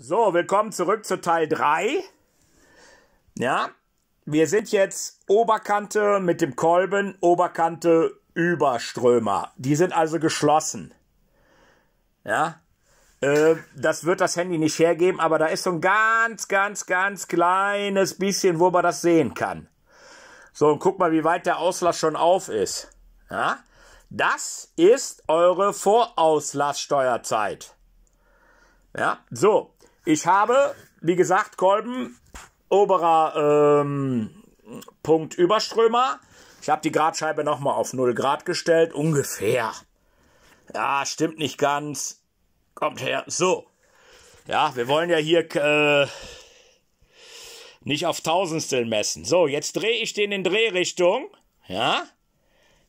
So, willkommen zurück zu Teil 3. Ja, wir sind jetzt Oberkante mit dem Kolben, Oberkante Überströmer. Die sind also geschlossen. Ja, äh, das wird das Handy nicht hergeben, aber da ist so ein ganz, ganz, ganz kleines bisschen, wo man das sehen kann. So, und guck mal, wie weit der Auslass schon auf ist. Ja, das ist eure Vorauslasssteuerzeit. Ja, so, ich habe, wie gesagt, Kolben, oberer ähm, Punkt Überströmer. Ich habe die Gradscheibe nochmal auf 0 Grad gestellt, ungefähr. Ja, stimmt nicht ganz. Kommt her. So. Ja, wir wollen ja hier äh, nicht auf Tausendstel messen. So, jetzt drehe ich den in Drehrichtung. Ja.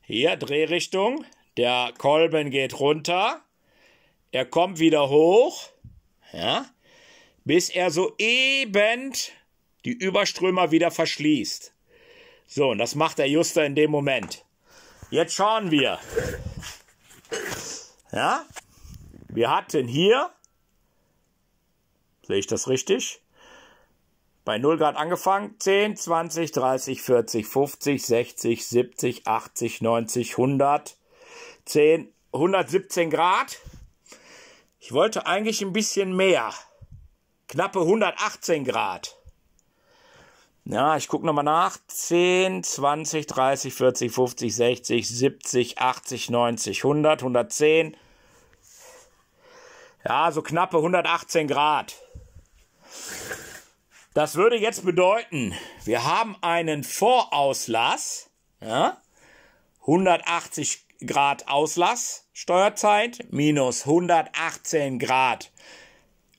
Hier, Drehrichtung. Der Kolben geht runter. Er kommt wieder hoch. Ja bis er soeben die Überströmer wieder verschließt. So, und das macht der Juster in dem Moment. Jetzt schauen wir. Ja? Wir hatten hier, sehe ich das richtig? Bei 0 Grad angefangen, 10, 20, 30, 40, 50, 60, 70, 80, 90, 100, 10, 117 Grad. Ich wollte eigentlich ein bisschen mehr knappe 118 Grad. Ja, ich gucke nochmal nach. 10, 20, 30, 40, 50, 60, 70, 80, 90, 100, 110. Ja, so knappe 118 Grad. Das würde jetzt bedeuten, wir haben einen Vorauslass, ja, 180 Grad Auslass, Steuerzeit, minus 118 Grad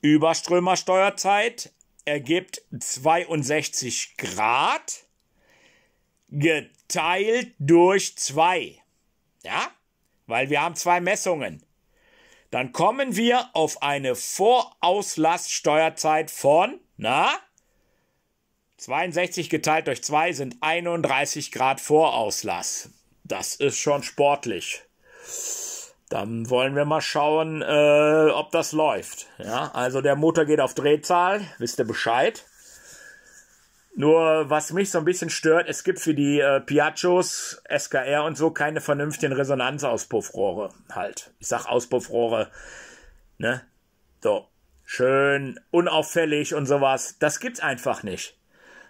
Überströmersteuerzeit ergibt 62 Grad geteilt durch 2. Ja? Weil wir haben zwei Messungen. Dann kommen wir auf eine Vorauslaststeuerzeit von, na? 62 geteilt durch 2 sind 31 Grad Vorauslass. Das ist schon sportlich. Dann wollen wir mal schauen, äh, ob das läuft. Ja, also der Motor geht auf Drehzahl, wisst ihr Bescheid. Nur was mich so ein bisschen stört, es gibt für die äh, Piaggios, SKR und so keine vernünftigen Resonanzauspuffrohre halt. Ich sag Auspuffrohre, ne? So, schön, unauffällig und sowas. Das gibt's einfach nicht.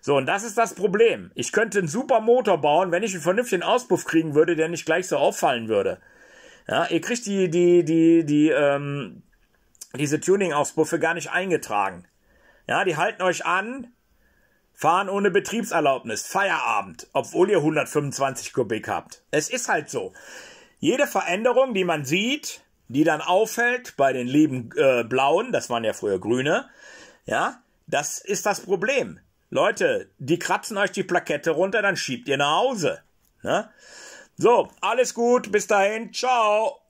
So, und das ist das Problem. Ich könnte einen super Motor bauen, wenn ich einen vernünftigen Auspuff kriegen würde, der nicht gleich so auffallen würde. Ja, ihr kriegt die, die, die, die, ähm, diese Tuning-Auspuffe gar nicht eingetragen. Ja, die halten euch an, fahren ohne Betriebserlaubnis, Feierabend, obwohl ihr 125 Kubik habt. Es ist halt so. Jede Veränderung, die man sieht, die dann auffällt bei den lieben äh, Blauen, das waren ja früher Grüne, ja, das ist das Problem. Leute, die kratzen euch die Plakette runter, dann schiebt ihr nach Hause. Ne? So, alles gut, bis dahin, ciao.